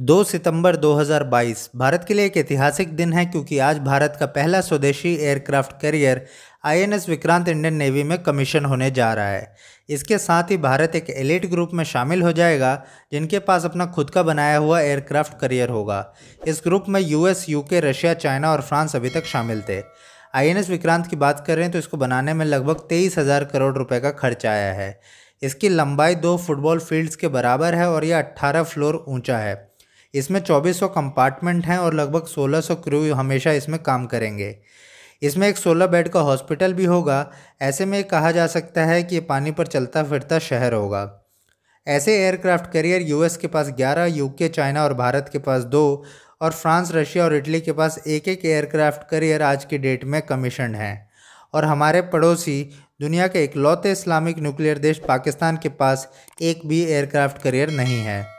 दो सितंबर 2022 भारत के लिए एक ऐतिहासिक दिन है क्योंकि आज भारत का पहला स्वदेशी aircraft carrier INS Vikrant Indian Navy में कमीशन होने जा रहा है इसके साथ ही भारत एक एलिट ग्रुप में शामिल हो जाएगा जिनके पास अपना खुद का बनाया हुआ एयरक्राफ्ट करियर होगा इस ग्रुप में यूएस यूके रशिया चाइना और फ्रांस अभी तक शामिल थे आईएनएस विक्रांत की बात करें तो इसको बनाने में लगभग तेईस हज़ार करोड़ रुपये का खर्च आया है इसकी लंबाई दो फुटबॉल फील्ड्स के बराबर है और यह 18 फ्लोर ऊंचा है इसमें 2400 कंपार्टमेंट हैं और लगभग 1600 क्रू हमेशा इसमें काम करेंगे इसमें एक 16 बेड का हॉस्पिटल भी होगा ऐसे में कहा जा सकता है कि ये पानी पर चलता फिरता शहर होगा ऐसे एयरक्राफ्ट कैरियर यूएस के पास 11, यूके चाइना और भारत के पास दो और फ्रांस रशिया और इटली के पास एक एक एयरक्राफ्ट करियर आज की डेट में कमीशन है और हमारे पड़ोसी दुनिया के इकलौते इस्लामिक न्यूक्लियर देश पाकिस्तान के पास एक भी एयरक्राफ्ट करियर नहीं है